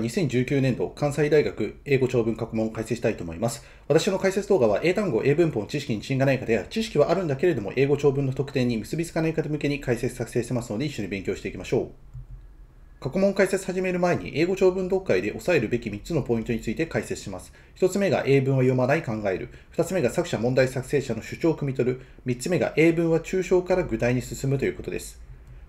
2019年度関西大学英語長文過去問を解説したいと思います。私の解説動画は英単語、英文法の知識に自信がない方や知識はあるんだけれども英語長文の特典に結びつかない方向けに解説作成してますので一緒に勉強していきましょう。過去問解説始める前に英語長文読解で押さえるべき3つのポイントについて解説します。1つ目が英文は読まない考える。2つ目が作者問題作成者の主張を汲み取る。3つ目が英文は抽象から具体に進むということです。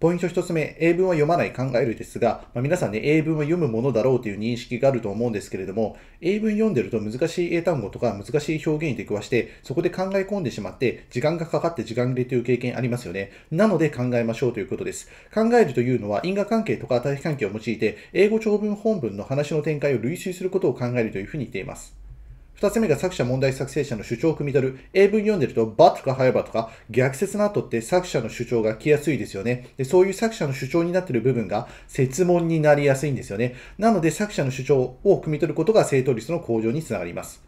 ポイント1つ目、英文は読まない、考えるですが、まあ、皆さんね、英文は読むものだろうという認識があると思うんですけれども、英文読んでると難しい英単語とか難しい表現に出くわして、そこで考え込んでしまって、時間がかかって時間切れという経験ありますよね。なので考えましょうということです。考えるというのは、因果関係とか対比関係を用いて、英語長文本文の話の展開を類推することを考えるというふうに言っています。2つ目が作者問題作成者の主張を汲み取る。英文読んでると、ばとか早やばとか、逆説の後って作者の主張が来やすいですよね。で、そういう作者の主張になってる部分が、説問になりやすいんですよね。なので、作者の主張を汲み取ることが正答率の向上につながります。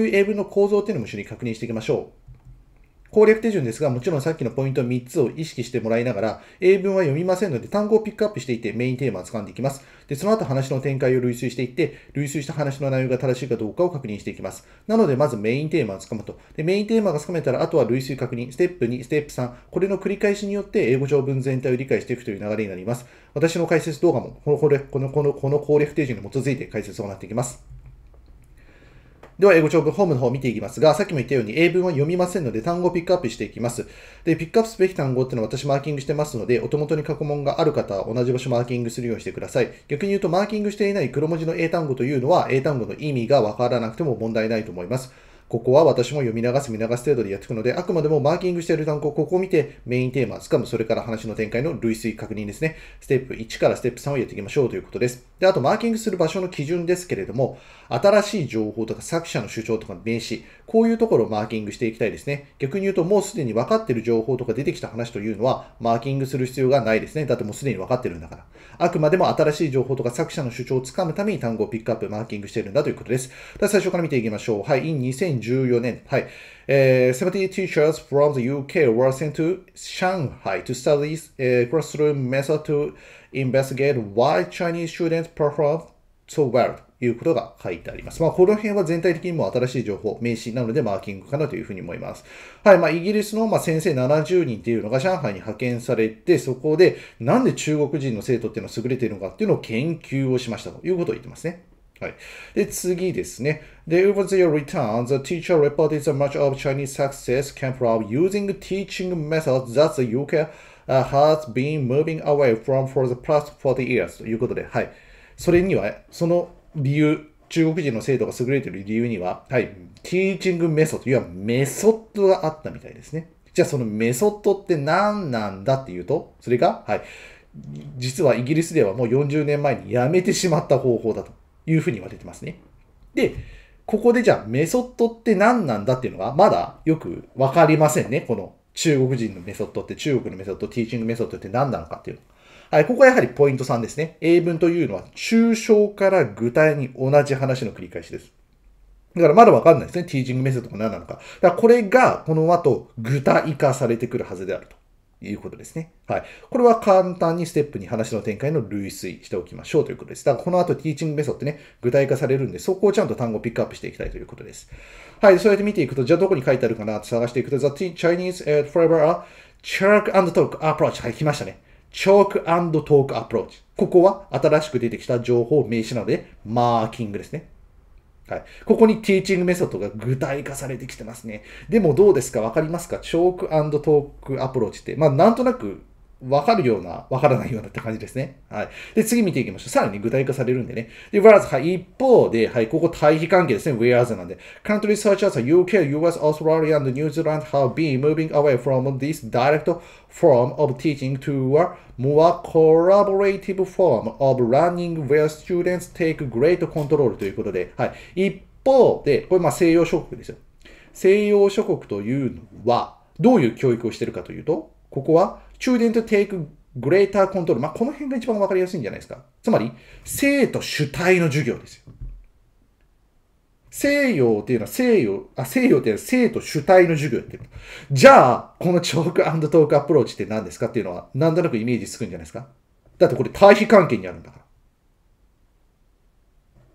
そういう英文の構造っていうのも一緒に確認していきましょう。攻略手順ですが、もちろんさっきのポイント3つを意識してもらいながら、英文は読みませんので、単語をピックアップしていってメインテーマを掴んでいきます。で、その後話の展開を類推していって、類推した話の内容が正しいかどうかを確認していきます。なので、まずメインテーマを掴むと。で、メインテーマが掴めたら、あとは類推確認、ステップ2、ステップ3、これの繰り返しによって英語条文全体を理解していくという流れになります。私の解説動画も、この、この、この、この攻略手順に基づいて解説を行っていきます。では、英語長文ホームの方を見ていきますが、さっきも言ったように英文は読みませんので、単語をピックアップしていきます。で、ピックアップすべき単語っていうのは私マーキングしてますので、お手元に過去問がある方は同じ場所マーキングするようにしてください。逆に言うと、マーキングしていない黒文字の英単語というのは、英単語の意味がわからなくても問題ないと思います。ここは私も読み流す見流す程度でやっていくので、あくまでもマーキングしている単語、ここを見てメインテーマ、つかむ、それから話の展開の類推確認ですね。ステップ1からステップ3をやっていきましょうということです。で、あとマーキングする場所の基準ですけれども、新しい情報とか作者の主張とか名詞、こういうところをマーキングしていきたいですね。逆に言うと、もうすでに分かってる情報とか出てきた話というのは、マーキングする必要がないですね。だってもうすでに分かってるんだから。あくまでも新しい情報とか作者の主張をつかむために単語をピックアップ、マーキングしているんだということです。では最初から見ていきましょう。はい、in 2014年。はい。えー、70 teachers from the UK were sent to Shanghai to study、uh, classroom method to investigate why Chinese students perform so well ということが書いてあります。まあ、この辺は全体的にも新しい情報、名詞なのでマーキングかなというふうに思います。はい、まあ、イギリスのまあ先生70人っていうのが上海に派遣されて、そこでなんで中国人の生徒っていうのは優れているのかっていうのを研究をしましたということを言ってますね。はい。で、次ですね。で、over their return, the teacher reported that much of Chinese success came from using teaching methods that the UK has been moving away from for the past 40 years ということで、はい。それには、その理由、中国人の制度が優れている理由には、はい、ティーチングメソッド、いわメソッドがあったみたいですね。じゃあそのメソッドって何なんだっていうと、それが、はい、実はイギリスではもう40年前にやめてしまった方法だというふうに言われてますね。で、ここでじゃあメソッドって何なんだっていうのがまだよくわかりませんね。この中国人のメソッドって、中国のメソッド、ティーチングメソッドって何なのかっていうの。はい、ここはやはりポイント3ですね。英文というのは、抽象から具体に同じ話の繰り返しです。だからまだわかんないですね。ティーチングメソッドが何なのか。だからこれが、この後、具体化されてくるはずであると。いうことですね。はい。これは簡単にステップに話の展開の類推しておきましょうということです。だからこの後ティーチングメソッドね、具体化されるんで、そこをちゃんと単語をピックアップしていきたいということです。はい。そうやって見ていくと、じゃあどこに書いてあるかなって探していくと、The Chinese Forever a Chalk and Talk Approach。はい、来ましたね。Chalk and Talk Approach。ここは新しく出てきた情報名詞なので、マーキングですね。はい。ここにティーチングメソッドが具体化されてきてますね。でもどうですかわかりますかチョークトークアプローチって、まあなんとなくわかるような、わからないようなって感じですね。はい。で、次見ていきましょう。さらに具体化されるんでね。で、whereas、はい、一方で、はい、ここ対比関係ですね。whereas なんで。countries such as UK, US, Australia, and New Zealand have been moving away from this direct form of teaching to a more collaborative form of learning where students take great control ということで、はい。一方で、これまあ西洋諸国ですよ。西洋諸国というのは、どういう教育をしてるかというと、ここは student take greater control。まあ、この辺が一番わかりやすいんじゃないですか。つまり、生徒主体の授業ですよ。西洋っていうのは西洋、あ、西洋っていうのは生徒主体の授業っていう。じゃあ、このチョークトークアプローチって何ですかっていうのは、なんとなくイメージつくんじゃないですかだってこれ対比関係にあるんだから。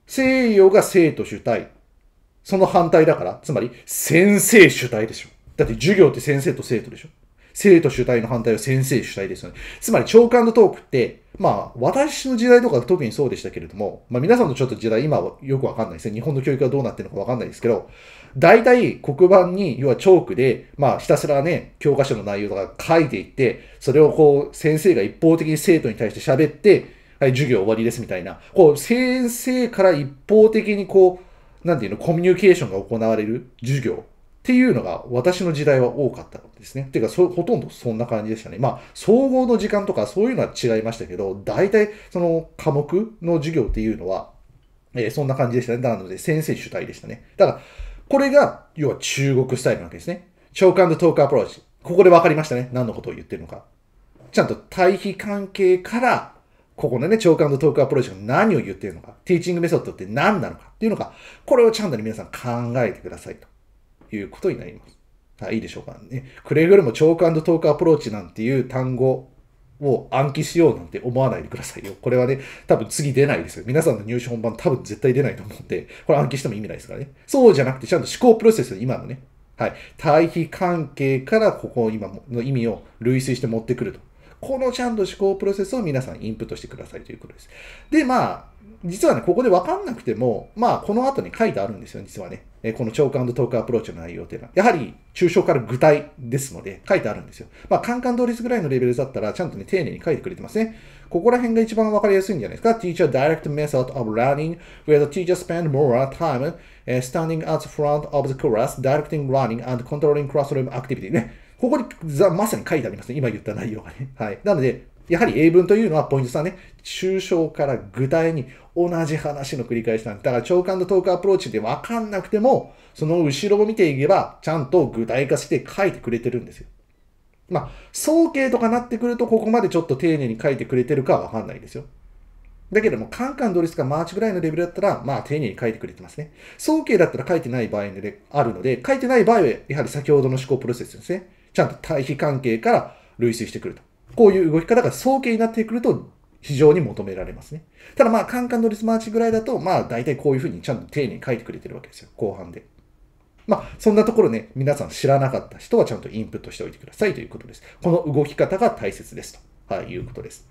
西洋が生徒主体。その反対だから、つまり先生主体でしょ。だって授業って先生と生徒でしょ。生徒主体の反対は先生主体ですよね。つまり、長官のトークって、まあ、私の時代とか特にそうでしたけれども、まあ皆さんのちょっと時代、今はよくわかんないですね。日本の教育がどうなってるのかわかんないですけど、大体黒板に、要はチョークで、まあひたすらね、教科書の内容とか書いていって、それをこう、先生が一方的に生徒に対して喋って、はい、授業終わりですみたいな、こう、先生から一方的にこう、なんていうの、コミュニケーションが行われる授業っていうのが私の時代は多かったですね。ていうかそ、ほとんどそんな感じでしたね。まあ、総合の時間とかそういうのは違いましたけど、大体その科目の授業っていうのは、えー、そんな感じでしたね。なので先生主体でしたね。だから、これが、要は中国スタイルなわけですね。長官とトークアプローチ。ここで分かりましたね。何のことを言ってるのか。ちゃんと対比関係から、ここのね、長官とトークアプローチが何を言ってるのか、ティーチングメソッドって何なのかっていうのか。これをちゃんと皆さん考えてくださいと。いうことになります。はいいでしょうかね。くれぐれも長官とトークアプローチなんていう単語を暗記しようなんて思わないでくださいよ。これはね、多分次出ないですよ。皆さんの入手本番多分絶対出ないと思うんで、これ暗記しても意味ないですからね。そうじゃなくて、ちゃんと思考プロセス、今のね、はい。対比関係からここ今の意味を類推して持ってくると。このちゃんと思考プロセスを皆さんインプットしてくださいということです。で、まあ、実はね、ここでわかんなくても、まあ、この後に書いてあるんですよ、実はね。えこの超官度トークアプローチの内容というのは、やはり抽象から具体ですので、書いてあるんですよ。まあ、カンカン同率ぐらいのレベルだったら、ちゃんとね、丁寧に書いてくれてますね。ここら辺が一番わかりやすいんじゃないですか。Teacher direct method of learning, where the teacher spend more time standing at the front of the class, directing learning and controlling classroom activity ね。ここにまさに書いてありますね。今言った内容がね。はい。なので、やはり英文というのはポイント3ね、抽象から具体に同じ話の繰り返しなんだから長官のトークアプローチで分かんなくても、その後ろを見ていけば、ちゃんと具体化して書いてくれてるんですよ。まあ、総計とかなってくると、ここまでちょっと丁寧に書いてくれてるかはわかんないですよ。だけども、カンカンドリスかマーチぐらいのレベルだったら、まあ、丁寧に書いてくれてますね。総計だったら書いてない場合であるので、書いてない場合は、やはり先ほどの思考プロセスですね。ちゃんと対比関係から類推してくると。こういう動き方が早計になってくると非常に求められますね。ただまあ、カンカンのリスマーチぐらいだと、まあ、大体こういうふうにちゃんと丁寧に書いてくれてるわけですよ。後半で。まあ、そんなところね、皆さん知らなかった人はちゃんとインプットしておいてくださいということです。この動き方が大切ですと、はい、いうことです。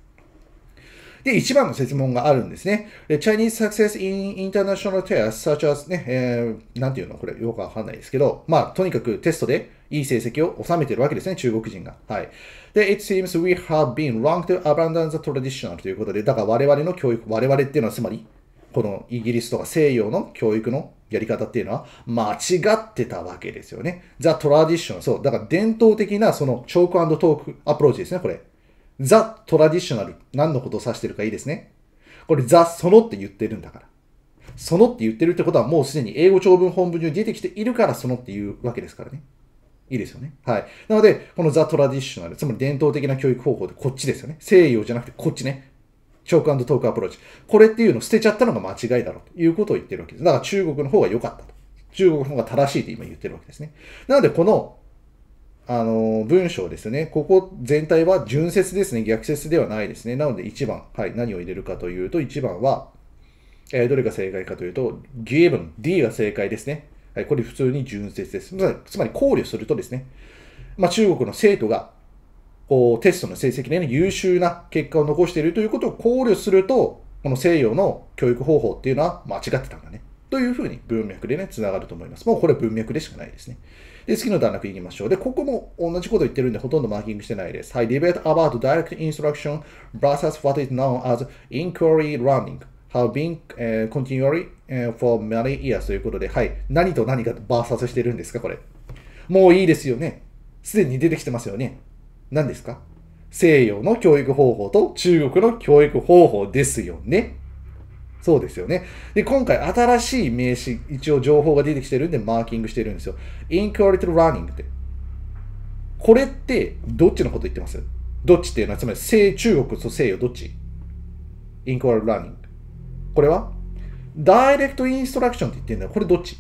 で、一番の説問があるんですね。Chinese Success in International Tests, such as ね、えー、なんていうのこれ、よくわかんないですけど、まあ、とにかくテストでいい成績を収めてるわけですね、中国人が。はい。で、it seems we have been wrong to abandon the traditional ということで、だから我々の教育、我々っていうのはつまり、このイギリスとか西洋の教育のやり方っていうのは間違ってたわけですよね。The tradition。そう。だから伝統的なそのチョークトークアプローチですね、これ。The traditional。何のことを指してるかいいですね。これ The そのって言ってるんだから。そのって言ってるってことはもうすでに英語長文本文に出てきているからそのっていうわけですからね。いいですよね。はい。なので、このザ・トラディショナル、つまり伝統的な教育方法でこっちですよね。西洋じゃなくてこっちね。チョークトークアプローチ。これっていうのを捨てちゃったのが間違いだろうということを言ってるわけです。だから中国の方が良かったと。中国の方が正しいって今言ってるわけですね。なので、この、あの、文章ですね。ここ全体は純説ですね。逆説ではないですね。なので1番。はい。何を入れるかというと、1番は、えー、どれが正解かというと、ゲ i v e n D が正解ですね。はい、これ普通に純説です。つまり考慮するとですね、まあ、中国の生徒がこうテストの成績で、ね、優秀な結果を残しているということを考慮すると、この西洋の教育方法っていうのは間違ってたんだね。というふうに文脈でね、つながると思います。もうこれは文脈でしかないですね。で、次の段落いきましょう。で、ここも同じこと言ってるんで、ほとんどマーキングしてないです。はい、debate about direct instruction versus what is known as inquiry learning。have been、え continually、え for many years ということで、はい。何と何がバーサスしてるんですか、これ。もういいですよね。すでに出てきてますよね。何ですか西洋の教育方法と中国の教育方法ですよね。そうですよね。で、今回新しい名詞、一応情報が出てきてるんでマーキングしてるんですよ。inquality l e a n i n g って。これってどっちのこと言ってますどっちっていうのは、つまり西中国と西洋どっち ?inquality r u n n i n g これはダイレクトインストラクションって言ってるんだよ。これどっち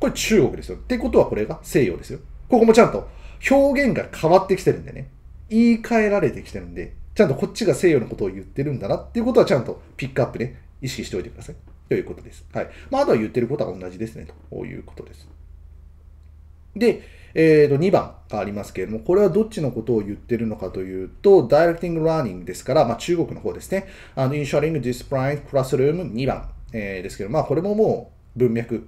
これ中国ですよ。ってことはこれが西洋ですよ。ここもちゃんと表現が変わってきてるんでね。言い換えられてきてるんで、ちゃんとこっちが西洋のことを言ってるんだなっていうことはちゃんとピックアップね、意識しておいてください。ということです。はい。まあ、あとは言ってることは同じですね、ということです。で、えー、と2番がありますけれども、これはどっちのことを言ってるのかというと、ダイレクティングラーニングですから、まあ、中国の方ですね。あの、イ n s u r i n g d i s c i p ク i n ルー classroom 2番、えー、ですけど、まあ、これももう文脈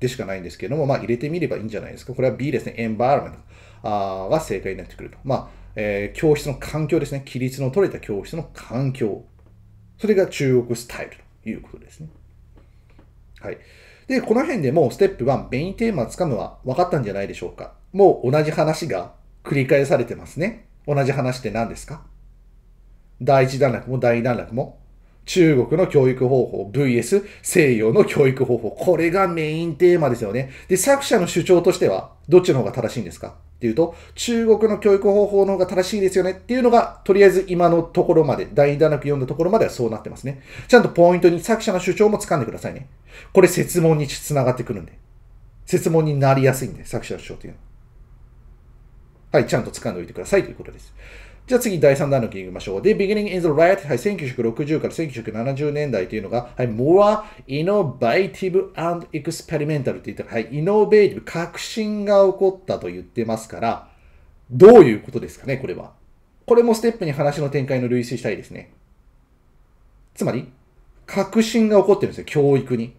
でしかないんですけども、まあ、入れてみればいいんじゃないですか。これは B ですね。environment が正解になってくると。まあ、えー、教室の環境ですね。規律の取れた教室の環境。それが中国スタイルということですね。はい。で、この辺でもうステップ1、メインテーマつかむは分かったんじゃないでしょうか。もう同じ話が繰り返されてますね。同じ話って何ですか第一段落も第二段落も。中国の教育方法 VS 西洋の教育方法。これがメインテーマですよね。で、作者の主張としては、どっちの方が正しいんですかっていうと、中国の教育方法の方が正しいですよねっていうのが、とりあえず今のところまで、第2段落読んだところまではそうなってますね。ちゃんとポイントに作者の主張も掴んでくださいね。これ、説問に繋がってくるんで。説問になりやすいんで、作者の主張というのは。はい、ちゃんと掴んでおいてくださいということです。じゃあ次、第3弾の聞きましょう。The Beginning is Right、はい、1960から1970年代というのが、はい、More Innovative and Experimental て言った、ら、はい、イノベーティブ、革新が起こったと言ってますから、どういうことですかね、これは。これもステップに話の展開の類推したいですね。つまり、革新が起こってるんですよ、教育に。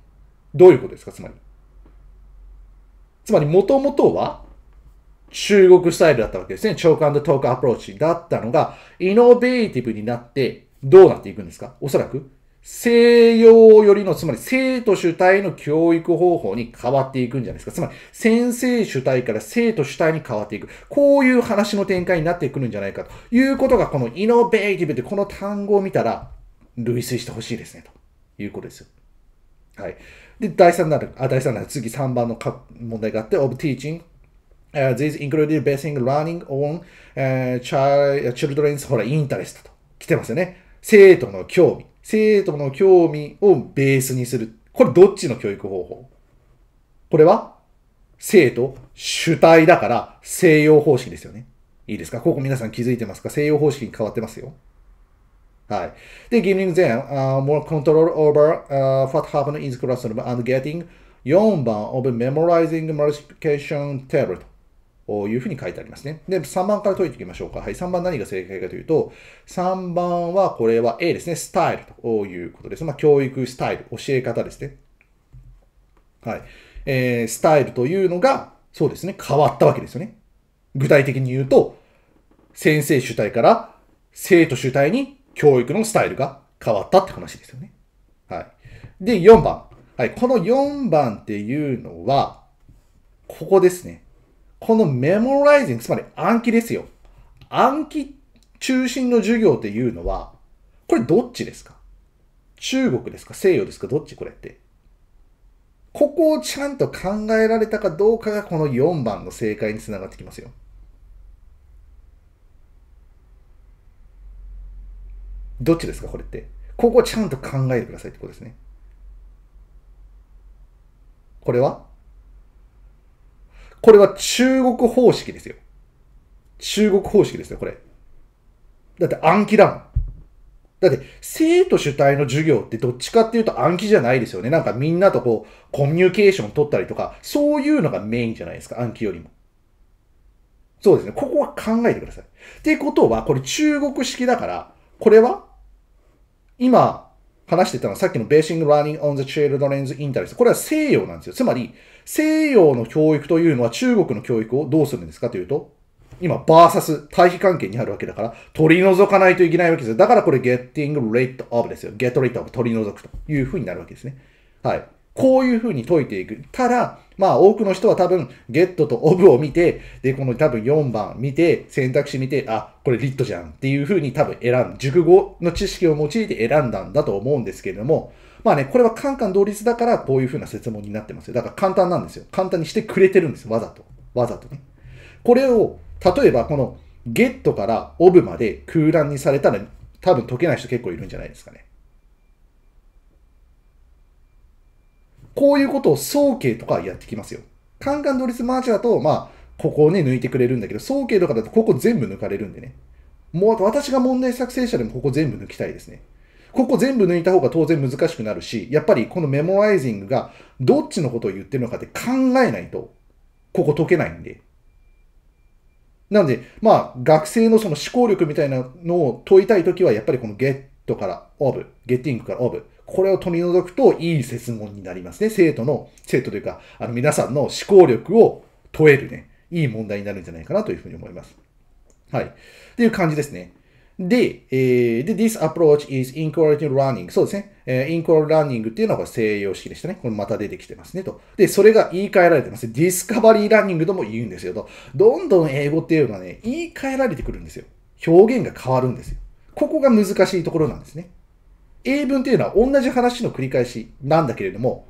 どういうことですか、つまり。つまり、もともとは、中国スタイルだったわけですね。長官とトークアプローチだったのが、イノベーティブになってどうなっていくんですかおそらく西洋よりの、つまり生徒主体の教育方法に変わっていくんじゃないですか。つまり先生主体から生徒主体に変わっていく。こういう話の展開になってくるんじゃないかということが、このイノベーティブってこの単語を見たら、類推してほしいですね、ということですよ。はい。で、第3弾、あ、第3弾、次3番の問題があって、of teaching these included basing learning on、uh, children's ほら、interest と。来てますよね。生徒の興味。生徒の興味をベースにする。これどっちの教育方法これは生徒主体だから西洋方式ですよね。いいですかここ皆さん気づいてますか西洋方式に変わってますよ。はい。で、giving them、uh, more control over、uh, what happened in the classroom and getting 4番 of memorizing multiplication table いうふうに書いてありますね。で、3番から解いていきましょうか。はい、3番何が正解かというと、3番はこれは A ですね。スタイルということです。まあ、教育スタイル、教え方ですね。はい。えー、スタイルというのが、そうですね、変わったわけですよね。具体的に言うと、先生主体から生徒主体に教育のスタイルが変わったって話ですよね。はい。で、4番。はい。この4番っていうのは、ここですね。このメモライズング、つまり暗記ですよ。暗記中心の授業っていうのは、これどっちですか中国ですか西洋ですかどっちこれって。ここをちゃんと考えられたかどうかがこの4番の正解につながってきますよ。どっちですかこれって。ここをちゃんと考えてくださいってことですね。これはこれは中国方式ですよ。中国方式ですよ、これ。だって暗記だもん。だって、生徒主体の授業ってどっちかっていうと暗記じゃないですよね。なんかみんなとこう、コミュニケーション取ったりとか、そういうのがメインじゃないですか、暗記よりも。そうですね。ここは考えてください。ってことは、これ中国式だから、これは、今話してたのはさっきの Basing Learning on the Children's Interest。これは西洋なんですよ。つまり、西洋の教育というのは中国の教育をどうするんですかというと、今、バーサス、対比関係にあるわけだから、取り除かないといけないわけですよ。だからこれ、getting rid of ですよ。get rid of 取り除くというふうになるわけですね。はい。こういうふうに解いていく。ただ、まあ多くの人は多分、ゲットとオブを見て、で、この多分4番見て、選択肢見て、あ、これリットじゃんっていうふうに多分選ん、熟語の知識を用いて選んだんだと思うんですけれども、まあね、これはカンカン同率だからこういう風な説問になってますよ。だから簡単なんですよ。簡単にしてくれてるんですよ。わざと。わざとね。これを、例えばこのゲットからオブまで空欄にされたら多分解けない人結構いるんじゃないですかね。こういうことを総計とかやってきますよ。カンカン同率マーチだと、まあ、ここをね、抜いてくれるんだけど、総計とかだとここ全部抜かれるんでね。もう、私が問題作成者でもここ全部抜きたいですね。ここ全部抜いた方が当然難しくなるし、やっぱりこのメモライジングがどっちのことを言ってるのかって考えないと、ここ解けないんで。なんで、まあ、学生のその思考力みたいなのを問いたいときは、やっぱりこの get から of、getting から of、これを取り除くといい説問になりますね。生徒の、生徒というか、あの皆さんの思考力を問えるね、いい問題になるんじゃないかなというふうに思います。はい。っていう感じですね。で、えで、this approach is incorrect learning. そうですね。え incorrect learning っていうのが西洋式でしたね。これまた出てきてますねと。で、それが言い換えられてます。ディスカバリーランニングとも言うんですよと。どんどん英語っていうのはね、言い換えられてくるんですよ。表現が変わるんですよ。ここが難しいところなんですね。英文っていうのは同じ話の繰り返しなんだけれども、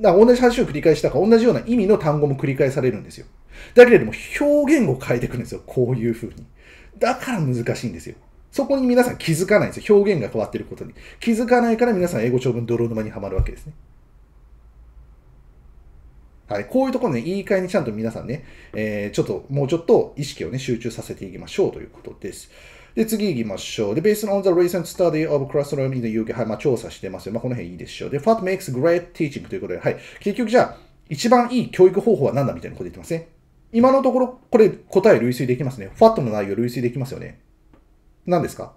だ同じ話を繰り返したか同じような意味の単語も繰り返されるんですよ。だけれども表現を変えてくるんですよ。こういう風に。だから難しいんですよ。そこに皆さん気づかないんですよ。表現が変わってることに。気づかないから皆さん英語長文泥沼にはまるわけですね。はい。こういうところね、言い換えにちゃんと皆さんね、えー、ちょっと、もうちょっと意識をね、集中させていきましょうということです。で、次行きましょう。で、based on the recent study of classroom in the UK。はい。まあ、調査してますよ。まあ、この辺いいでしょう。で、what makes great teaching ということで、はい。結局じゃあ、一番いい教育方法は何だみたいなこと言ってますね。今のところ、これ答え類推できますね。ファットの内容類推できますよね。何ですか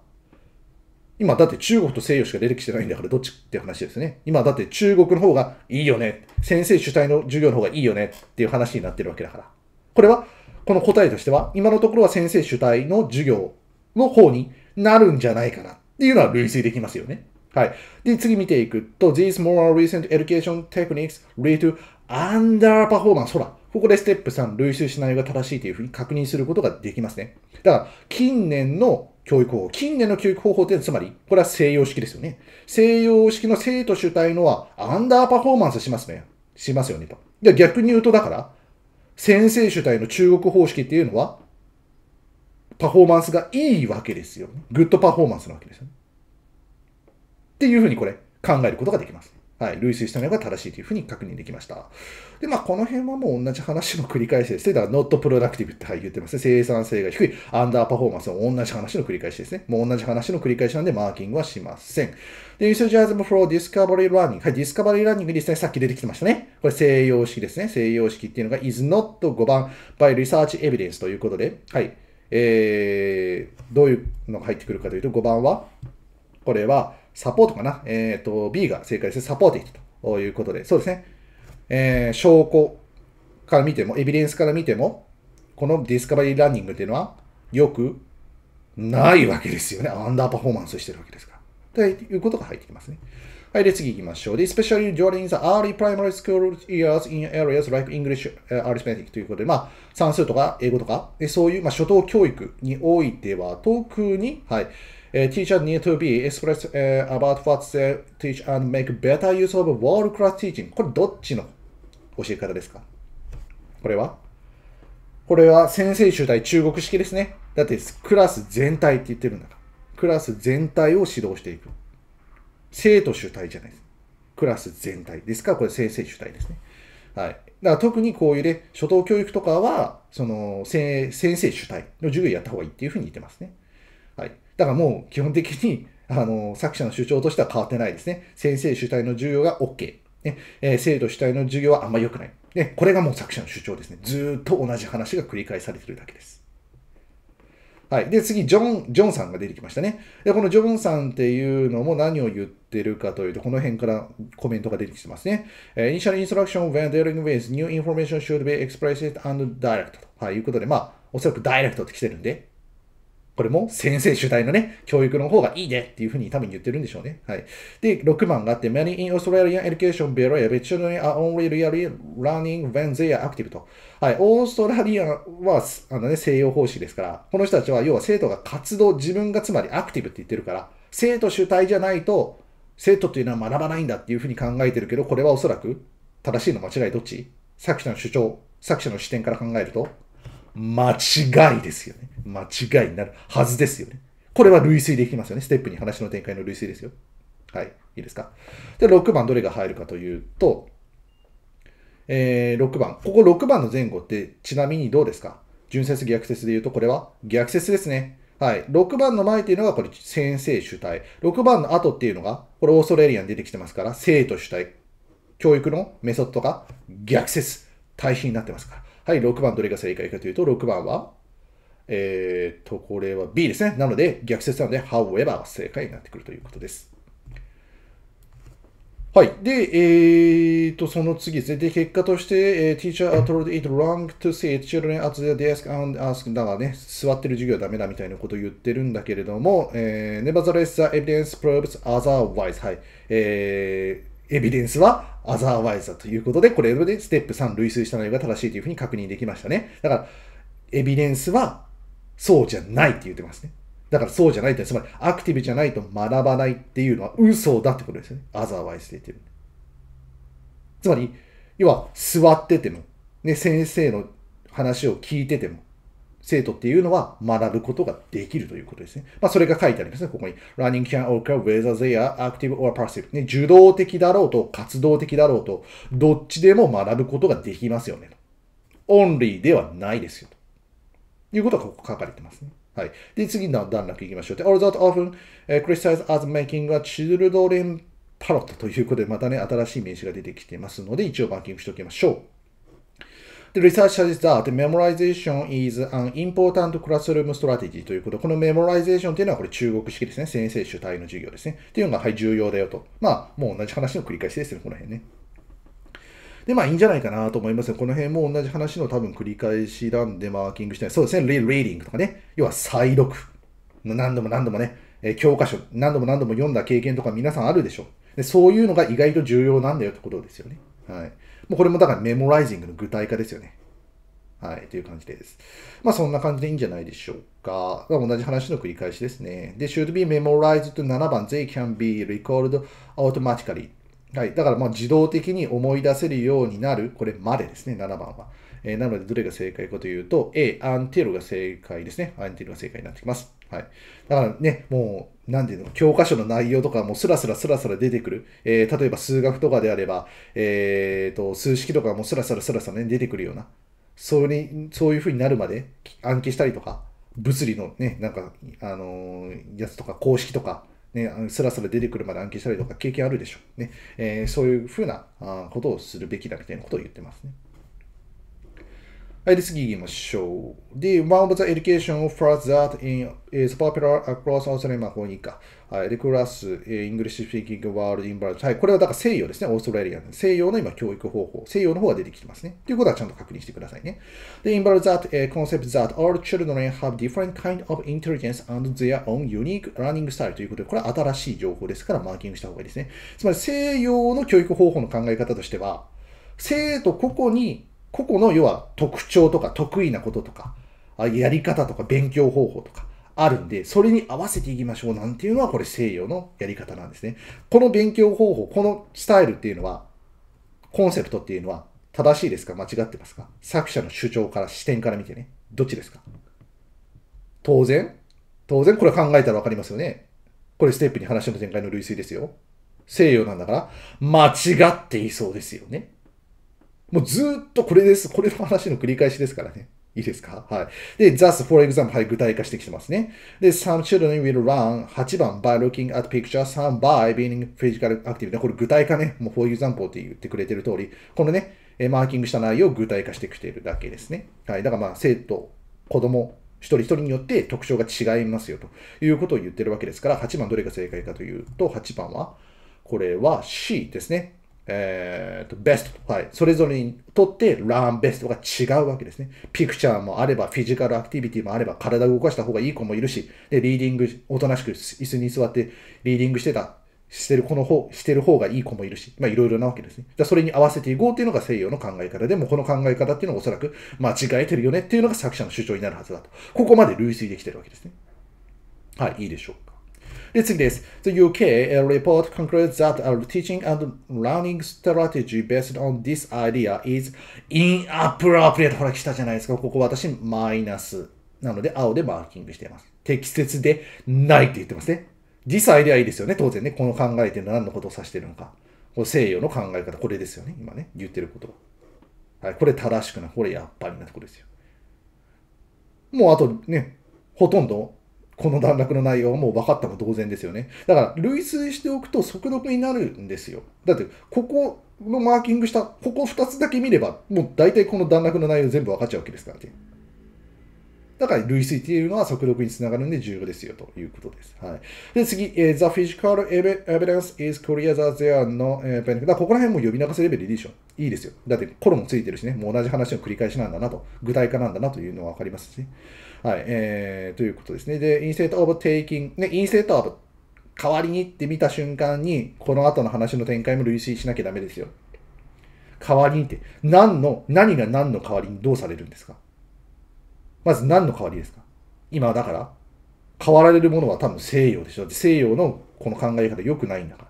今だって中国と西洋しか出てきてないんだからどっちっていう話ですね。今だって中国の方がいいよね。先生主体の授業の方がいいよねっていう話になってるわけだから。これは、この答えとしては、今のところは先生主体の授業の方になるんじゃないかなっていうのは類推できますよね。はい。で、次見ていくと、These more recent education techniques lead to underperformance. ほら、ここでステップ3、類推しないが正しいというふうに確認することができますね。だから、近年の教育方法。近年の教育方法っいうのは、つまり、これは西洋式ですよね。西洋式の生徒主体のは、アンダーパフォーマンスしますね。しますよね、と。じあ、逆に言うと、だから、先生主体の中国方式っていうのは、パフォーマンスがいいわけですよ、グッドパフォーマンスなわけですよ、ね。っていうふうにこれ、考えることができます。はい、類推したのが正しいというふうに確認できました。で、まあ、この辺はもう同じ話の繰り返しですね。だから、ノットプロダクティブって、は言ってますね。生産性が低い、アンダーパフォーマンスも同じ話の繰り返しですね。もう同じ話の繰り返しなんで、マーキングはしません。で、ユー t h u s i a s m for discovery learning。はい、discovery learning 実際さっき出てきてましたね。これ西洋式ですね。西洋式っていうのが is not 5番 by research evidence ということで、はい、えー、どういうのが入ってくるかというと、5番は、これは、サポートかな。えっ、ー、と、B が正解ですね。サポーティッということで、そうですね。えー、証拠から見ても、エビデンスから見ても、このディスカバリーランニングっていうのは、よくないわけですよね。アンダーパフォーマンスしてるわけですから。ということが入ってきますね。はい、で、次行きましょう。で、especially during the early primary school years in areas like e n g l i s h arithmetic ということで、まあ、算数とか英語とか、そういう、まあ、初等教育においては、特に、はい、Uh, teacher need to be express、uh, about what they teach and make better use of world class teaching これどっちの教え方ですかこれはこれは先生主体中国式ですね。だってクラス全体って言ってるんだから。クラス全体を指導していく。生徒主体じゃないです。クラス全体ですから、これ先生主体ですね。はい。だから特にこういうね、初等教育とかは、その、先生主体の授業やった方がいいっていうふうに言ってますね。はい。だからもう基本的に、あの、作者の主張としては変わってないですね。先生主体の授業が OK。ね、えー、生徒主体の授業はあんま良くない。ね、これがもう作者の主張ですね。ずっと同じ話が繰り返されてるだけです。はい。で、次、ジョン、ジョンさんが出てきましたね。で、このジョンさんっていうのも何を言ってるかというと、この辺からコメントが出てきてますね。えー、initial instruction when dealing with new information should be explicit and direct. はい、いうことで、まあ、おそらくダイレクトって来てるんで、これも先生主体のね、教育の方がいいねっていうふうに多分言ってるんでしょうね。はい。で、6番があって、Many in Australian education bureau, which children are only really learning when they are active と。はい。オーストラリアは、あのね、西洋方式ですから、この人たちは要は生徒が活動、自分がつまりアクティブって言ってるから、生徒主体じゃないと、生徒というのは学ばないんだっていうふうに考えてるけど、これはおそらく正しいの間違いどっち作者の主張、作者の視点から考えると、間違いですよね。間違いになるはずですよね。これは類推できますよね。ステップに話の展開の類推ですよ。はい。いいですか。で、6番どれが入るかというと、えー、6番。ここ6番の前後って、ちなみにどうですか純説逆説で言うと、これは逆説ですね。はい。6番の前っていうのが、これ先生主体。6番の後っていうのが、これオーストラリアに出てきてますから、生徒主体。教育のメソッドが逆説。対比になってますから。はい、6番どれが正解かというと、6番は、えー、と、これは B ですね。なので、逆説なので、however は正解になってくるということです。はい。で、えーと、その次ですね。で、結果として、えー、teacher told it wrong to sit children at their desk and ask だからね、座ってる授業はダメだみたいなことを言ってるんだけれども、えー、nevertheless the evidence proves otherwise はい。えーエビデンスはアザーワイズだということで、これでステップ3類推した内容が正しいというふうに確認できましたね。だから、エビデンスはそうじゃないって言ってますね。だからそうじゃないって、つまりアクティブじゃないと学ばないっていうのは嘘だってことですよね。アザーワイズで言ってる。つまり、要は座ってても、ね、先生の話を聞いてても、生徒っていうのは学ぶことができるということですね。まあ、それが書いてありますね。ここに。r u n n i n g can occur whether they are active or passive. ね、受動的だろうと活動的だろうと、どっちでも学ぶことができますよね。オンリーではないですよ。ということがここ書かれてますね。はい。で、次の段落いきましょう。で、although often、criticized as making a children パロットということで、またね、新しい名詞が出てきてますので、一応バンキングしておきましょう。The r e s e a r c h says that memorization is an important classroom strategy ということ。この memorization っていうのはこれ中国式ですね。先生主体の授業ですね。っていうのが、はい、重要だよと。まあ、もう同じ話の繰り返しですね、この辺ね。で、まあいいんじゃないかなと思いますこの辺も同じ話の多分繰り返しなんでマーキングしてい。そうですね、reading とかね。要は再読。何度も何度もね、え教科書、何度も何度も読んだ経験とか皆さんあるでしょで。そういうのが意外と重要なんだよってことですよね。はい。もうこれもだからメモライジングの具体化ですよね。はい、という感じです。まあそんな感じでいいんじゃないでしょうか。同じ話の繰り返しですね。で、should be memorized 7番、they can be recalled automatically。はい、だからまあ自動的に思い出せるようになる、これまでですね、7番は。えー、なので、どれが正解かというと、A、until が正解ですね。until が正解になってきます。はい。だからね、もう、なんていうの、教科書の内容とかもスラスラスラスラ出てくる。えー、例えば数学とかであれば、えー、と、数式とかもスラスラスラスラね、出てくるような。そうに、そういう風になるまで暗記したりとか、物理のね、なんか、あのー、やつとか公式とか、ね、スラスラ出てくるまで暗記したりとか経験あるでしょうね。ねえー、そういう風なことをするべきだみたいなことを言ってますね。はい、で、次行きましょう。The one of the education o f f i r s that t in, is popular across Australia まあ、ここにいいか。はい、で、ク s s English speaking world in v a l a n c e はい、これはだから西洋ですね、オーストラリアの。西洋の今、教育方法。西洋の方が出てきてますね。ということはちゃんと確認してくださいね。で、in v a l a n c e that、uh, concept that all children have different kind of intelligence and their own unique learning style ということで、これは新しい情報ですからマーキングした方がいいですね。つまり西洋の教育方法の考え方としては、生徒個々に個々の要は特徴とか得意なこととか、やり方とか勉強方法とかあるんで、それに合わせていきましょうなんていうのはこれ西洋のやり方なんですね。この勉強方法、このスタイルっていうのは、コンセプトっていうのは正しいですか間違ってますか作者の主張から、視点から見てね。どっちですか当然当然これ考えたらわかりますよね。これステップに話の展開の類推ですよ。西洋なんだから、間違っていそうですよね。もうずっとこれです。これの話の繰り返しですからね。いいですかはい。で、thus, for example, はい、具体化してきてますね。で、some children will run 8番 by looking at pictures, some by being physical active. これ具体化ね。もう for example って言ってくれてる通り、このね、マーキングした内容を具体化してきているだけですね。はい。だからまあ、生徒、子供、一人一人によって特徴が違いますよということを言ってるわけですから、8番どれが正解かというと、8番は、これは C ですね。えーと、ベスト、はい、それぞれにとってランベストが違うわけですね。ピクチャーもあれば、フィジカルアクティビティもあれば、体を動かした方がいい子もいるし、で、リーディング、おとなしく椅子に座ってリーディングしてた、してる子の方、してる方がいい子もいるし、まあいろいろなわけですね。じゃそれに合わせていこうっていうのが西洋の考え方でも、この考え方っていうのはおそらく間違えてるよねっていうのが作者の主張になるはずだと。ここまで類推できてるわけですね。はい、いいでしょうか。次です。The UK report concludes that our teaching and learning strategy based on this idea is inappropriate. ほら、来たじゃないですか。ここ私、マイナス。なので、青でマーキングしています。適切でないって言ってますね。this idea いいですよね。当然ね。この考えてるのは何のことを指しているのか。こ西洋の考え方、これですよね。今ね、言ってることは。はい、これ正しくない。これやっぱりなところですよ。もうあとね、ほとんどこの段落の内容はもう分かったも同然ですよね。だから、類推しておくと速読になるんですよ。だって、ここのマーキングした、ここ2つだけ見れば、もう大体この段落の内容全部分かっちゃうわけですからね。だから、類推っていうのは速読につながるんで重要ですよということです。はい。で、次、え The physical evidence is clear that there are no benefit. だからここら辺も呼び流せレベルでいいでしょ。いいですよ。だって、コロもついてるしね、もう同じ話の繰り返しなんだなと、具体化なんだなというのは分かりますし、ね。はい、えー、ということですね。で、インセートオブテイキング、ね、インセート of 代わりにって見た瞬間に、この後の話の展開も類推しなきゃダメですよ。代わりにって、何の、何が何の代わりにどうされるんですかまず何の代わりですか今だから、変わられるものは多分西洋でしょ。西洋のこの考え方良くないんだから。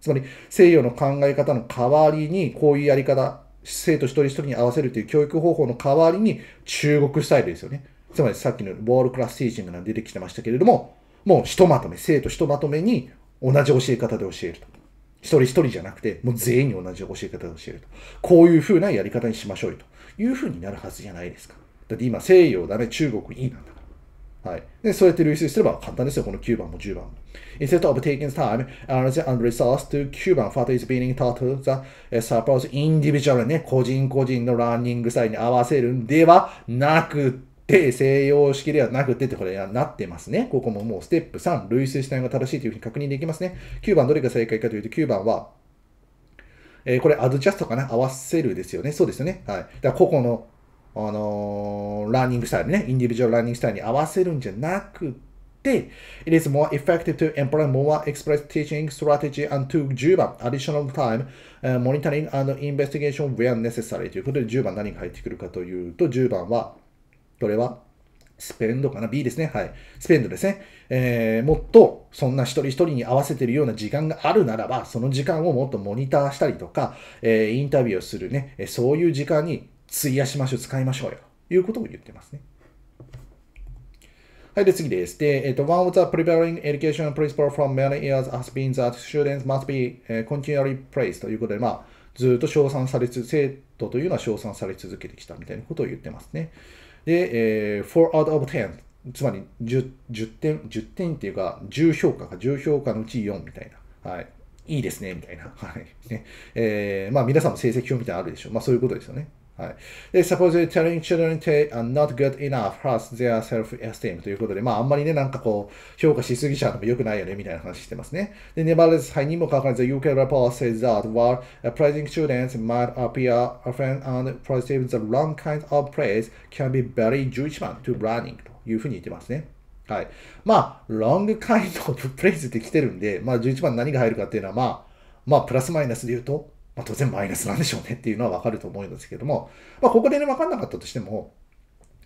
つまり、西洋の考え方の代わりに、こういうやり方、生徒一人一人に合わせるという教育方法の代わりに、中国スタイルですよね。つまりさっきのボールクラスティーチングが出てきてましたけれども、もうひとまとめ、生徒ひとまとめに同じ教え方で教えると。一人一人じゃなくて、もう全員に同じ教え方で教えると。こういうふうなやり方にしましょうよというふうになるはずじゃないですか。だって今、西洋ダメ、中国いいなんだから。はい。で、そうやって類推すれば簡単ですよ、この9番も10番も。Instead of taking time, energy and resource to Cuban fat is being taught to the suppose individual ね、個人個人のランニング際に合わせるんではなくて、で、西洋式ではなくてってこれなってますね。ここももうステップ3、類推しないが正しいというふうに確認できますね。9番どれが正解かというと、9番は、えー、これ、アドジャストかな合わせるですよね。そうですよね。はい。だから個々の、あのー、ラーニングスタイルね、インディビジュアルラーニングスタイルに合わせるんじゃなくて、it is more effective to employ more express teaching strategy and to 10番 additional time、monitoring and investigation where necessary ということで10番何が入ってくるかというと10番はそれは、スペンドかな ?B ですね。はい。スペンドですね。えー、もっと、そんな一人一人に合わせてるような時間があるならば、その時間をもっとモニターしたりとか、えー、インタビューをするね、そういう時間に費やしましょう、使いましょうよ。ということを言ってますね。はい、で、次です。で、えっ、ー、と、one of the prevailing education principle from many years has been that students must be、continually praised ということで、まあ、ずっと称賛されつ、生徒というのは称賛され続けてきたみたいなことを言ってますね。で、えー、4 out of 10。つまり 10, 10点、10点っていうか、10評価か、10評価のうち4みたいな。はい。いいですね、みたいな。はい。ね。えー、まあ皆さんも成績表みたいなのあるでしょう。まあそういうことですよね。はい。で、supposedly telling children they are not good enough hurts their self-esteem ということで、まあ、あんまりね、なんかこう、評価しすぎちゃうのも良くないよね、みたいな話してますね。で、ネバレス r t にもかかわらず、t UK report says that while a praising students might appear often and positive, the wrong kind of praise can be very judgment to learning というふうに言ってますね。はい。まあ、wrong kind of praise って来てるんで、まあ、11番何が入るかっていうのは、まあ、まあ、プラスマイナスで言うと、まあ、当然マイナスなんでしょうねっていうのはわかると思うんですけども、まあ、ここでね、わかんなかったとしても、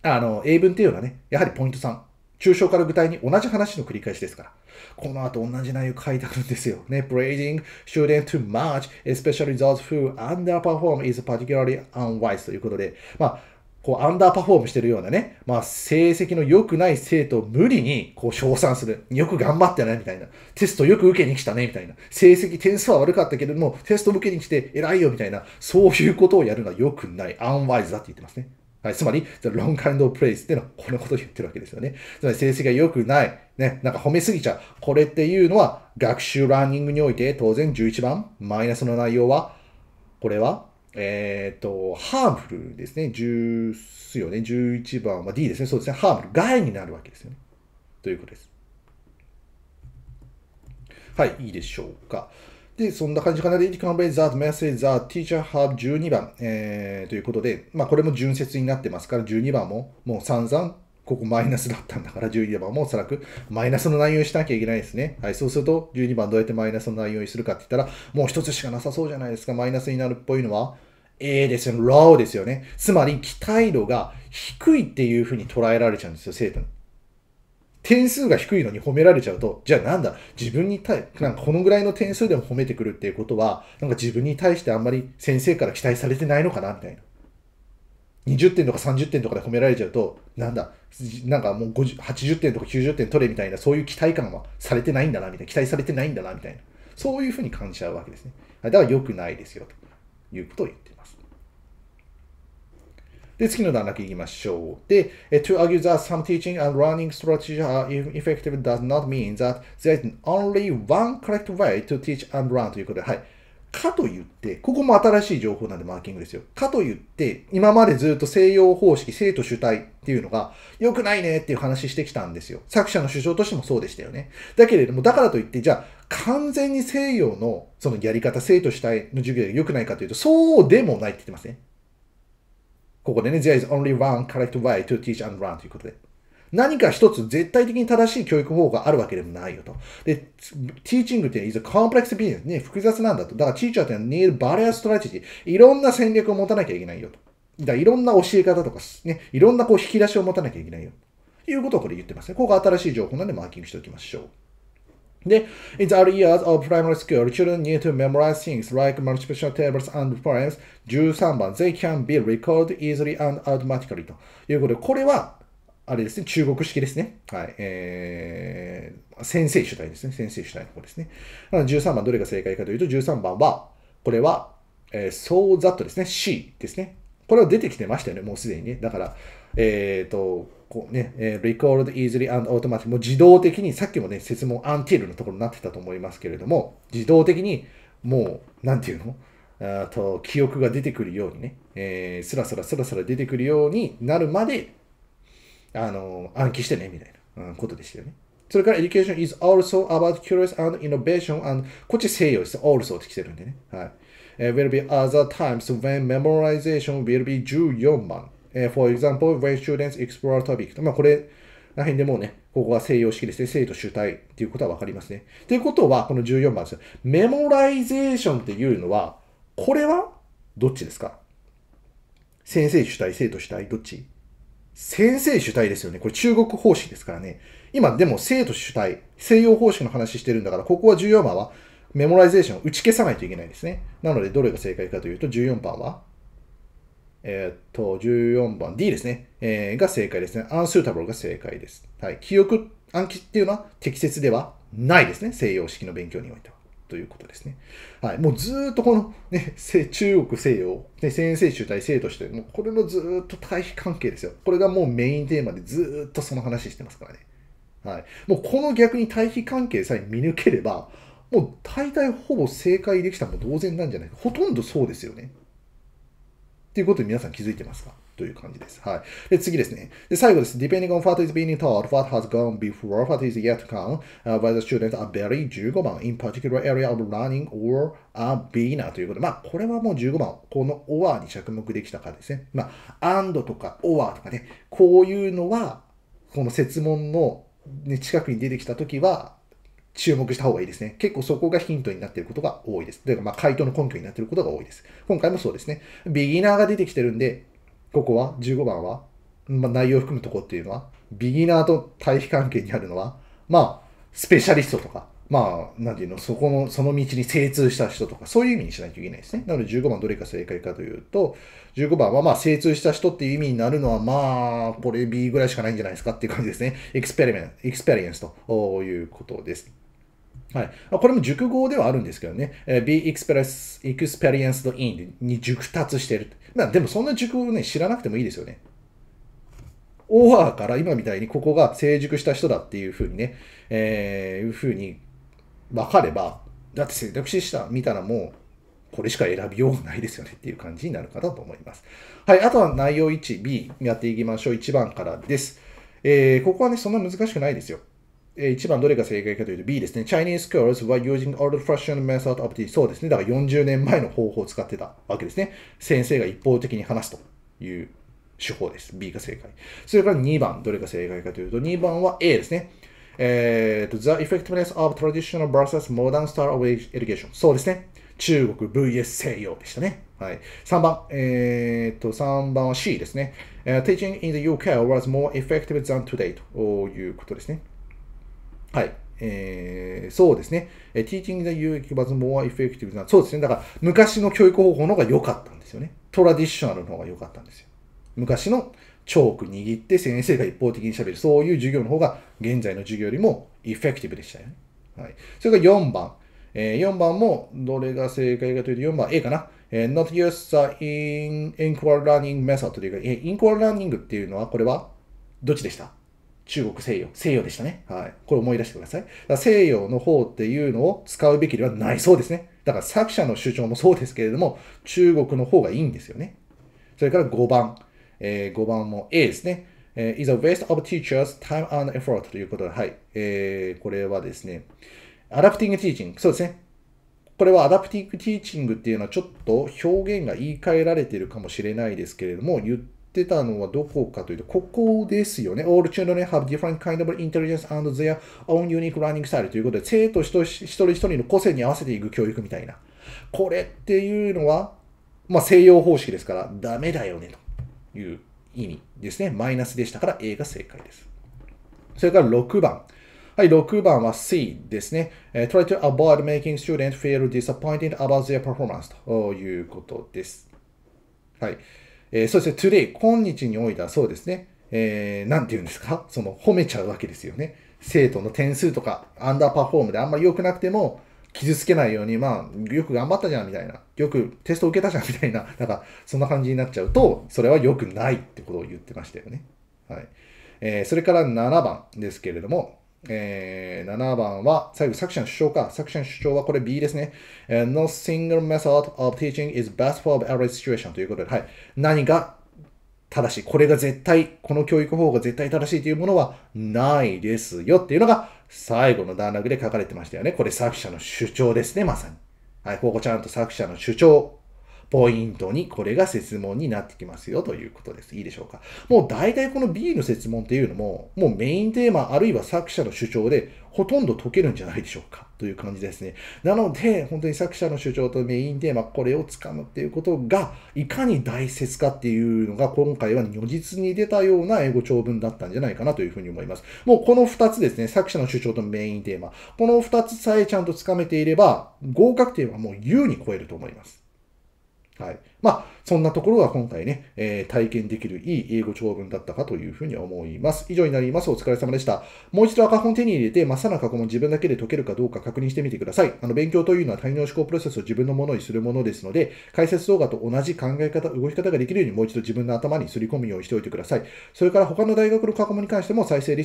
あの、英文っていうのはね、やはりポイント3。抽象から具体に同じ話の繰り返しですから。この後同じ内容書いてあるんですよ。ね、b r a i d i n g s h o u l d n t too much, especially those who underperform is particularly unwise ということで、まあ、こう、アンダーパフォームしてるようなね、まあ、成績の良くない生徒を無理に、こう、称賛する。よく頑張ったね、みたいな。テストよく受けに来たね、みたいな。成績、点数は悪かったけれども、テスト受けに来て偉いよ、みたいな。そういうことをやるのは良くない。アンワイズだって言ってますね。はい、つまり、the w o n g kind of p r a s e っていうのはこのことを言ってるわけですよね。つまり成績が良くない、ね、なんか褒めすぎちゃう。これっていうのは、学習ランニングにおいて当然11番、マイナスの内容は、これはえっ、ー、と、ハームルですね。ですよね。11番は D ですね。そうですね。ハームル。害になるわけですよね。ということです。はい、いいでしょうか。で、そんな感じかな。で、it conveys that message that teacher have 12番、えー、ということで、まあ、これも順説になってますから、12番ももう散々ここマイナスだったんだから、12番もおそらくマイナスの内容にしなきゃいけないですね。はい、そうすると、12番どうやってマイナスの内容にするかって言ったら、もう一つしかなさそうじゃないですか。マイナスになるっぽいのは、A ですよね。ロ w ですよね。つまり、期待度が低いっていうふうに捉えられちゃうんですよ、生徒に。点数が低いのに褒められちゃうと、じゃあなんだ、自分に対、なんかこのぐらいの点数でも褒めてくるっていうことは、なんか自分に対してあんまり先生から期待されてないのかな、みたいな。20点とか30点とかで褒められちゃうと、なんだ、なんかもう80点とか90点取れみたいな、そういう期待感はされてないんだな、みたいな、期待されてないんだな、みたいな、そういうふうに感じちゃうわけですね。だから良くないですよ、ということを言っています。で、次の段落いきましょう。で、to argue that some teaching and learning strategies are effective does not mean that there is only one correct way to teach and learn ということで、はい。かといって、ここも新しい情報なんでマーキングですよ。かといって、今までずっと西洋方式、生徒主体っていうのが良くないねっていう話してきたんですよ。作者の主張としてもそうでしたよね。だけれども、だからといって、じゃあ完全に西洋のそのやり方、生徒主体の授業が良くないかというと、そうでもないって言ってますね。ここでね、there is only one correct way to teach and r u n ということで。何か一つ絶対的に正しい教育方法があるわけでもないよと。で、teaching って is a complex business ね、複雑なんだと。だから teacher って need various strategy。いろんな戦略を持たなきゃいけないよと。だいろんな教え方とか、ね、いろんなこう引き出しを持たなきゃいけないよ。ということをこれ言ってますね。ここが新しい情報なんでマーキングしておきましょう。で、in the early years of primary school, children need to memorize things like multiplication tables and poems. 13番、they can be recalled easily and automatically ということで、これはあれですね、中国式ですね。はい。えー、先生主体ですね。先生主体の方ですね。13番どれが正解かというと、13番は、これは、えー、ざっとですね。C ですね。これは出てきてましたよね、もうすでにね。だから、えっ、ー、と、こうね、え r e c o r d easily and automatic もう自動的に、さっきもね、説問 until のところになってたと思いますけれども、自動的に、もう、なんていうのあと記憶が出てくるようにね、えー、スラスラスラスラ出てくるようになるまであの、暗記してね、みたいな、うん、ことでしたよね。それから、education is also about curious and innovation and こっち西洋です。also って来てるんでね。はい。Uh, will be other times when memorization will be 14番。Uh, for example, when students explore topic. まあ、これら辺でもうね、ここは西洋式ですね。生徒主体っていうことはわかりますね。ということは、この14番ですよ。memorization っていうのは、これはどっちですか先生主体、生徒主体、どっち先生主体ですよね。これ中国方式ですからね。今でも生徒主体、西洋方式の話してるんだから、ここは14番はメモライゼーションを打ち消さないといけないですね。なので、どれが正解かというと、14番は、えー、っと、14番 D ですね。えー、が正解ですね。アンス a タブルが正解です。はい。記憶暗記っていうのは適切ではないですね。西洋式の勉強においては。ということですね。はい。もうずっとこの、ね、中国西洋、ね、先生主体生として、もうこれのずっと対比関係ですよ。これがもうメインテーマでずっとその話してますからね。はい。もうこの逆に対比関係さえ見抜ければ、もう大体ほぼ正解できたも同然なんじゃないか。ほとんどそうですよね。っていうことに皆さん気づいてますかという感じです。はい。で、次ですね。で、最後です。depending on what is being taught, what has gone before, what is yet to come,、uh, w h e the r students are very 15番 in particular area of learning or a b e g i n n e r ということで、まあ、これはもう15番、この or に着目できたからですね。まあ、and とか or とかね、こういうのは、この設問の、近くに出てきたときは、注目した方がいいですね。結構そこがヒントになっていることが多いです。というか、まあ、回答の根拠になっていることが多いです。今回もそうですね。ビギナーが出てきてるんで、ここは、15番は、まあ、内容を含むとこっていうのは、ビギナーと対比関係にあるのは、まあ、スペシャリストとか、まあ、何ていうの、そこの、その道に精通した人とか、そういう意味にしないといけないですね。なので15番どれが正解かというと、15番はまあ、精通した人っていう意味になるのは、まあ、これ B ぐらいしかないんじゃないですかっていう感じですね。エクスペリメン、エクスペリエンスということです。はい。これも熟語ではあるんですけどね。え be experienced in に熟達してる。あ、でもそんな熟語ね、知らなくてもいいですよね。オーァーから今みたいにここが成熟した人だっていうふうにね、えー、いうふうに分かれば、だって選択肢した見たらもう、これしか選びようがないですよねっていう感じになるかなと思います。はい。あとは内容 1B やっていきましょう。1番からです。えー、ここはね、そんな難しくないですよ。1番どれが正解かというと B ですね。Chinese girls were using old-fashioned method of t e a そうですね。だから40年前の方法を使ってたわけですね。先生が一方的に話すという手法です。B が正解。それから2番、どれが正解かというと、2番は A ですね。えー、The effectiveness of traditional versus modern style of education。そうですね。中国 VS 西洋でしたね。はい。3番、えー、と、3番は C ですね。Teaching in the UK was more effective than today ということですね。はい。えー、そうですね。teaching the u x was more effective な、そうですね。だから昔の教育方法の方が良かったんですよね。トラディショナルの方が良かったんですよ。昔のチョーク握って先生が一方的に喋る。そういう授業の方が現在の授業よりもエフェクティブでしたよね。はい。それから4番。えー、4番もどれが正解かというと4番 A かな。えー、not use the in, inquiry learning method というか、えー、inquiry learning っていうのはこれはどっちでした中国西洋、西洋でしたね。はい。これ思い出してください。だ西洋の方っていうのを使うべきではないそうですね。だから作者の主張もそうですけれども、中国の方がいいんですよね。それから5番。えー、5番も A ですね。えー、is a waste of teachers' time and effort ということで、はい。えー、これはですね、アダプティングティーチング。そうですね。これはアダプティングティーチングっていうのはちょっと表現が言い換えられているかもしれないですけれども、言っったのはどこかというと、ここですよね。All children have different kind of intelligence and their own unique learning style ということで、生徒一人一人の個性に合わせていく教育みたいな。これっていうのは、まあ、西洋方式ですから、ダメだよね、という意味ですね。マイナスでしたから、A が正解です。それから6番。はい、6番は C ですね。try to avoid making students feel disappointed about their performance ということです。はい。えそして today、今日においてはそうですね、えー、なんて言うんですかその褒めちゃうわけですよね。生徒の点数とか、アンダーパフォームであんまり良くなくても、傷つけないように、まあ、よく頑張ったじゃん、みたいな。よくテスト受けたじゃん、みたいな。なんか、そんな感じになっちゃうと、それは良くないってことを言ってましたよね。はい。えー、それから7番ですけれども、えー、7番は、最後、作者の主張か。作者の主張はこれ B ですね。No single method of teaching is best for every situation ということで、はい。何が正しい。これが絶対、この教育方法が絶対正しいというものはないですよっていうのが最後の段落で書かれてましたよね。これ作者の主張ですね、まさに。はい、ここちゃんと作者の主張ポイントにこれが設問になってきますよということです。いいでしょうか。もう大体この B の設問っていうのも、もうメインテーマあるいは作者の主張でほとんど解けるんじゃないでしょうかという感じですね。なので、本当に作者の主張とメインテーマ、これをつかむっていうことが、いかに大切かっていうのが、今回は如実に出たような英語長文だったんじゃないかなというふうに思います。もうこの2つですね、作者の主張とメインテーマ、この2つさえちゃんとつかめていれば、合格点はもう優に超えると思います。はい。まあ、そんなところが今回ね、えー、体験できるいい英語長文だったかというふうに思います。以上になります。お疲れ様でした。もう一度赤本手に入れて、まっさら過去も自分だけで解けるかどうか確認してみてください。あの、勉強というのは対応思考プロセスを自分のものにするものですので、解説動画と同じ考え方、動き方ができるようにもう一度自分の頭にすり込むようにしておいてください。それから他の大学の過去問に関しても再生リスト